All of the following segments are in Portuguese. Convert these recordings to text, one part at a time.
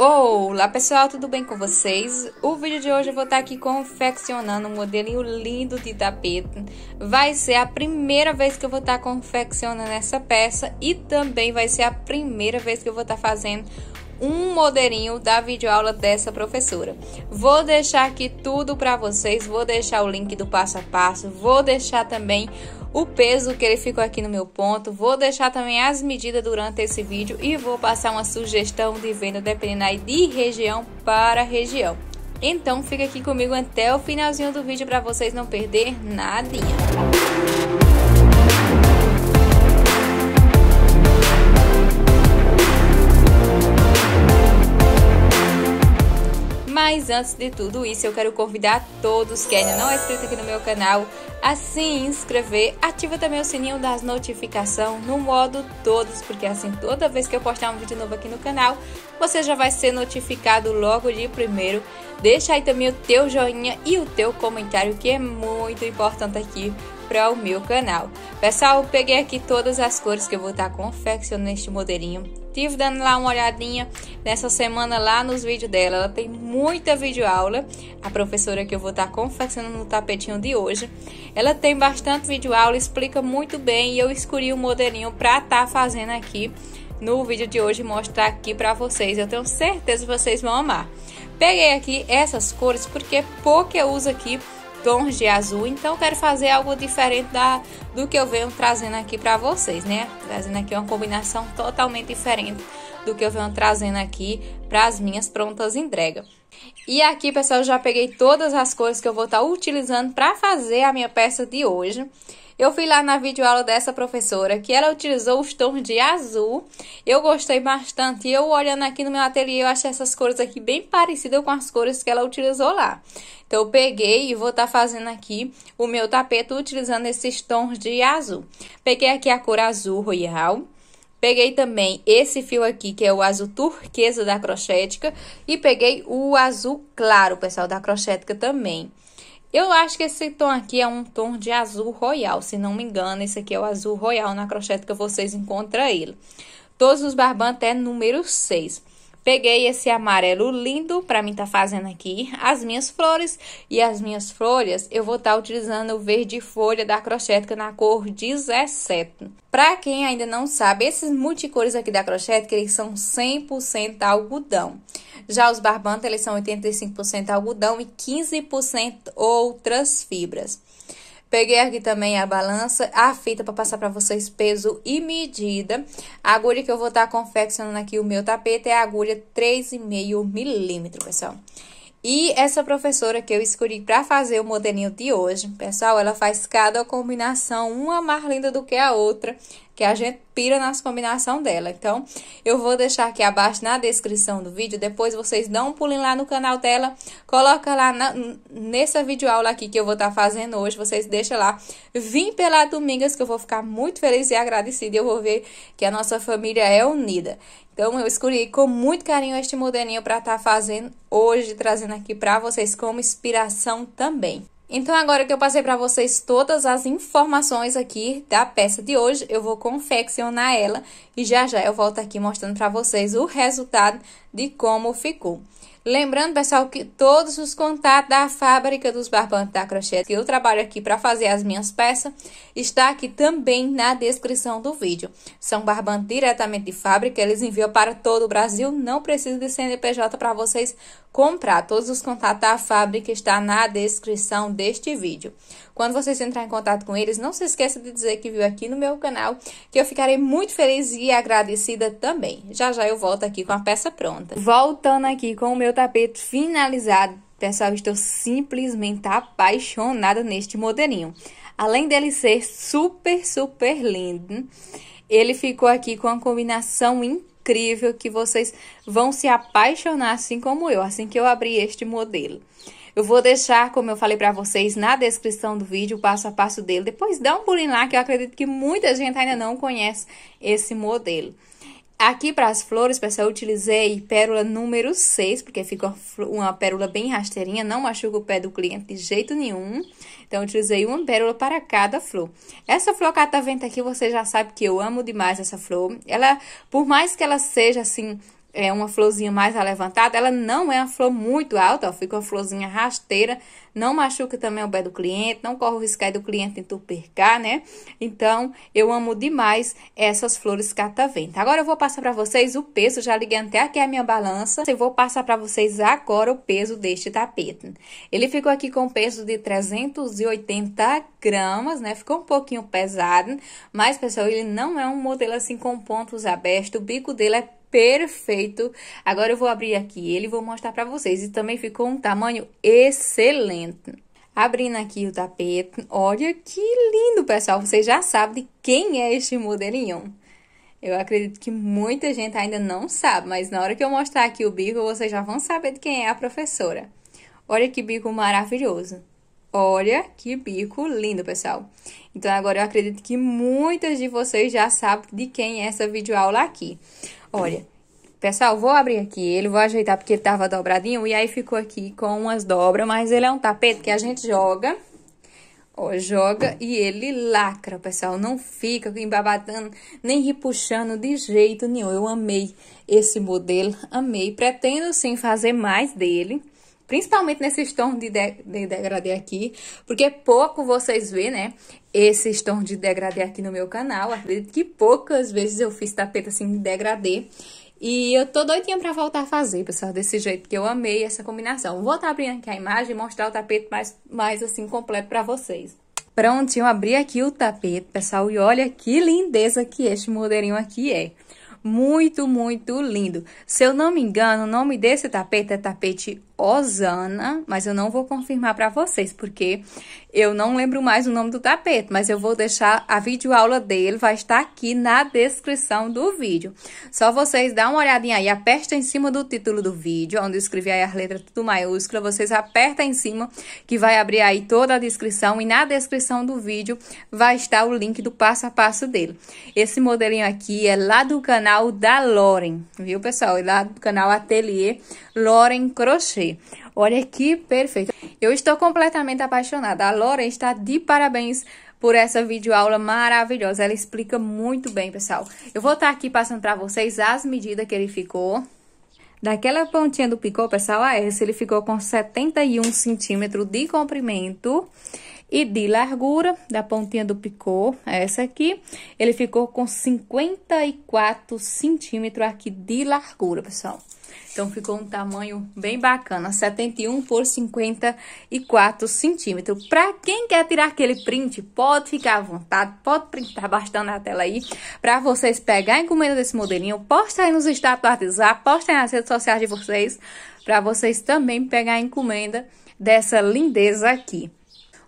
Olá pessoal, tudo bem com vocês? O vídeo de hoje eu vou estar aqui confeccionando um modelinho lindo de tapete. Vai ser a primeira vez que eu vou estar confeccionando essa peça e também vai ser a primeira vez que eu vou estar fazendo um modelinho da videoaula dessa professora. Vou deixar aqui tudo para vocês, vou deixar o link do passo a passo, vou deixar também o peso que ele ficou aqui no meu ponto, vou deixar também as medidas durante esse vídeo e vou passar uma sugestão de venda dependendo aí de região para região. Então fica aqui comigo até o finalzinho do vídeo para vocês não perder nadinha. antes de tudo isso, eu quero convidar todos que ainda não é inscrito aqui no meu canal a se inscrever. Ativa também o sininho das notificações no modo todos, porque assim toda vez que eu postar um vídeo novo aqui no canal, você já vai ser notificado logo de primeiro. Deixa aí também o teu joinha e o teu comentário, que é muito importante aqui para o meu canal. Pessoal, peguei aqui todas as cores que eu vou estar confeccionando neste modelinho objetivo, dando lá uma olhadinha nessa semana lá nos vídeos dela. Ela tem muita videoaula, a professora que eu vou estar confeccionando no tapetinho de hoje. Ela tem bastante videoaula, explica muito bem e eu escolhi o um modelinho para estar tá fazendo aqui no vídeo de hoje mostrar aqui para vocês. Eu tenho certeza que vocês vão amar. Peguei aqui essas cores porque pouco eu uso aqui tons de azul. Então quero fazer algo diferente da, do que eu venho trazendo aqui para vocês, né? Trazendo aqui uma combinação totalmente diferente do que eu venho trazendo aqui para as minhas prontas entrega. E aqui, pessoal, já peguei todas as cores que eu vou estar tá utilizando para fazer a minha peça de hoje. Eu fui lá na videoaula dessa professora, que ela utilizou os tons de azul. Eu gostei bastante. Eu olhando aqui no meu ateliê, eu achei essas cores aqui bem parecidas com as cores que ela utilizou lá. Então, eu peguei e vou estar tá fazendo aqui o meu tapete utilizando esses tons de azul. Peguei aqui a cor azul royal. Peguei também esse fio aqui, que é o azul turquesa da crochética. E peguei o azul claro, pessoal, da crochética também. Eu acho que esse tom aqui é um tom de azul royal, se não me engano. Esse aqui é o azul royal na crocheta que vocês encontram ele. Todos os barbantes é número 6. Peguei esse amarelo lindo para mim tá fazendo aqui as minhas flores e as minhas folhas eu vou estar tá utilizando o verde folha da Crochetica na cor 17. Para quem ainda não sabe, esses multicores aqui da Crochetica, eles são 100% algodão. Já os barbantes, eles são 85% algodão e 15% outras fibras. Peguei aqui também a balança, a fita para passar para vocês peso e medida. A agulha que eu vou estar tá confeccionando aqui o meu tapete é a agulha 3,5 milímetro, pessoal. E essa professora que eu escolhi para fazer o modelinho de hoje, pessoal, ela faz cada combinação uma mais linda do que a outra que a gente pira nas combinações dela. Então, eu vou deixar aqui abaixo na descrição do vídeo. Depois vocês dão um pulinho lá no canal dela, coloca lá na, nessa videoaula aqui que eu vou estar tá fazendo hoje. Vocês deixam lá. Vim pela Domingas, que eu vou ficar muito feliz e agradecida. E eu vou ver que a nossa família é unida. Então, eu escolhi com muito carinho este modelinho para estar tá fazendo hoje, trazendo aqui para vocês como inspiração também. Então, agora que eu passei para vocês todas as informações aqui da peça de hoje, eu vou confeccionar ela e já já eu volto aqui mostrando para vocês o resultado de como ficou. Lembrando, pessoal, que todos os contatos da fábrica dos barbantes da crochê que eu trabalho aqui para fazer as minhas peças está aqui também na descrição do vídeo. São barbantes diretamente de fábrica, eles enviam para todo o Brasil, não precisa de CNPJ para vocês comprar. Todos os contatos da fábrica está na descrição deste vídeo. Quando vocês entrarem em contato com eles, não se esqueça de dizer que viu aqui no meu canal, que eu ficarei muito feliz e agradecida também. Já já eu volto aqui com a peça pronta. Voltando aqui com o meu tapete finalizado. Pessoal, estou simplesmente apaixonada neste modelinho. Além dele ser super, super lindo, ele ficou aqui com uma combinação incrível que vocês vão se apaixonar assim como eu, assim que eu abrir este modelo. Eu vou deixar, como eu falei para vocês, na descrição do vídeo o passo a passo dele. Depois dá um pulinho lá que eu acredito que muita gente ainda não conhece esse modelo. Aqui para as flores, pessoal, eu utilizei pérola número 6, porque fica uma pérola bem rasteirinha, não machuca o pé do cliente de jeito nenhum. Então, eu utilizei uma pérola para cada flor. Essa flor catavento tá aqui, você já sabe que eu amo demais essa flor. Ela, por mais que ela seja assim é uma florzinha mais levantada, ela não é uma flor muito alta, ó, fica uma florzinha rasteira, não machuca também o pé do cliente, não corre o risco aí do cliente entupercar, né? Então, eu amo demais essas flores catavento. Agora eu vou passar para vocês o peso, já liguei até aqui a minha balança, eu vou passar para vocês agora o peso deste tapete. Ele ficou aqui com peso de 380 gramas, né? Ficou um pouquinho pesado, mas pessoal, ele não é um modelo assim com pontos abertos, o bico dele é perfeito. Agora eu vou abrir aqui ele e vou mostrar para vocês. E também ficou um tamanho excelente. Abrindo aqui o tapete, olha que lindo, pessoal. Vocês já sabem de quem é este modelinho. Eu acredito que muita gente ainda não sabe, mas na hora que eu mostrar aqui o bico, vocês já vão saber de quem é a professora. Olha que bico maravilhoso. Olha que bico lindo, pessoal. Então, agora eu acredito que muitas de vocês já sabem de quem é essa videoaula aqui. Olha, pessoal, vou abrir aqui ele, vou ajeitar porque ele tava dobradinho e aí ficou aqui com umas dobras, mas ele é um tapete que a gente joga Ó, joga e ele lacra, pessoal. Não fica embabatando, nem repuxando de jeito nenhum. Eu amei esse modelo, amei. Pretendo sim fazer mais dele principalmente nesses tons de, de, de degradê aqui, porque é pouco vocês vê, né? Esses tons de degradê aqui no meu canal. Acredito que poucas vezes eu fiz tapete assim de degradê. E eu tô doidinha pra voltar a fazer, pessoal, desse jeito que eu amei essa combinação. Vou estar tá abrindo aqui a imagem e mostrar o tapete mais, mais assim completo pra vocês. Prontinho, abri aqui o tapete, pessoal, e olha que lindeza que este modelinho aqui é. Muito, muito lindo. Se eu não me engano, o nome desse tapete é tapete Osana, mas eu não vou confirmar para vocês, porque eu não lembro mais o nome do tapete, mas eu vou deixar a videoaula dele, vai estar aqui na descrição do vídeo. Só vocês dão uma olhadinha aí, aperta em cima do título do vídeo, onde eu escrevi aí as letras tudo maiúscula, vocês aperta em cima, que vai abrir aí toda a descrição, e na descrição do vídeo vai estar o link do passo a passo dele. Esse modelinho aqui é lá do canal da Loren, viu pessoal? É lá do canal Ateliê Loren Crochê. Olha que perfeito. Eu estou completamente apaixonada. A Laura está de parabéns por essa videoaula maravilhosa. Ela explica muito bem, pessoal. Eu vou estar aqui passando para vocês as medidas que ele ficou. Daquela pontinha do picô, pessoal, a esse ele ficou com 71 centímetros de comprimento e de largura da pontinha do picô, essa aqui, ele ficou com 54 centímetros aqui de largura, pessoal. Então, ficou um tamanho bem bacana, 71 por 54 centímetros. Para quem quer tirar aquele print, pode ficar à vontade, pode printar bastante na tela aí, para vocês pegar a encomenda desse modelinho, posta aí nos status do WhatsApp, posta aí nas redes sociais de vocês, para vocês também pegar a encomenda dessa lindeza aqui.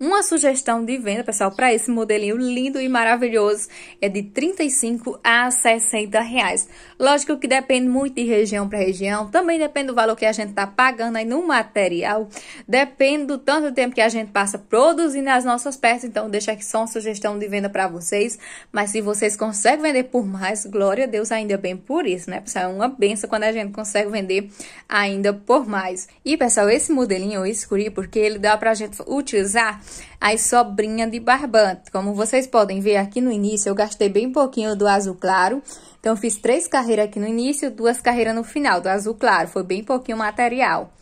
Uma sugestão de venda, pessoal, para esse modelinho lindo e maravilhoso é de 35 a 60 reais. Lógico que depende muito de região para região, também depende do valor que a gente está pagando aí no material, depende do tanto tempo que a gente passa produzindo as nossas peças, então deixa aqui só uma sugestão de venda para vocês, mas se vocês conseguem vender por mais, glória a Deus, ainda bem por isso, né, pessoal? É uma benção quando a gente consegue vender ainda por mais. E, pessoal, esse modelinho eu escolhi porque ele dá para a gente utilizar as sobrinhas de barbante. Como vocês podem ver aqui no início, eu gastei bem pouquinho do azul claro. Então, fiz três carreiras aqui no início, duas carreiras no final do azul claro. Foi bem pouquinho material.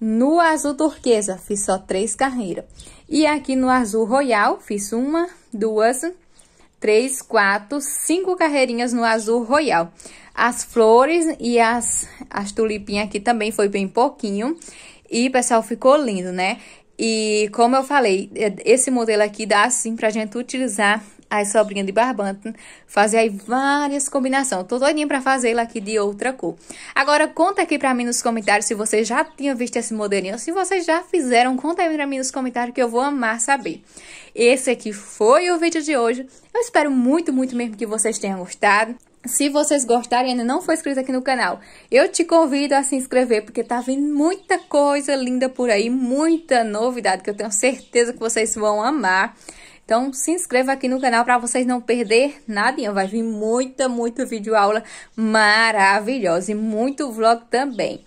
No azul turquesa, fiz só três carreiras. E aqui no azul royal, fiz uma, duas, três, quatro, cinco carreirinhas no azul royal. As flores e as, as tulipinhas aqui também foi bem pouquinho. E, pessoal, ficou lindo, né? E como eu falei, é, esse modelo aqui dá sim pra gente utilizar as sobrinhas de barbante, fazer aí várias combinações. Tô doidinha pra fazer ela aqui de outra cor. Agora, conta aqui pra mim nos comentários se você já tinha visto esse modelinho, se vocês já fizeram, conta aí pra mim nos comentários que eu vou amar saber. Esse aqui foi o vídeo de hoje. Eu espero muito, muito mesmo que vocês tenham gostado. Se vocês gostarem ainda não for inscrito aqui no canal, eu te convido a se inscrever, porque tá vindo muita coisa linda por aí, muita novidade que eu tenho certeza que vocês vão amar. Então, se inscreva aqui no canal para vocês não perder nada. Vai vir muita, muita videoaula maravilhosa e muito vlog também.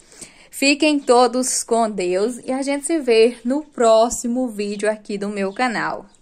Fiquem todos com Deus e a gente se vê no próximo vídeo aqui do meu canal.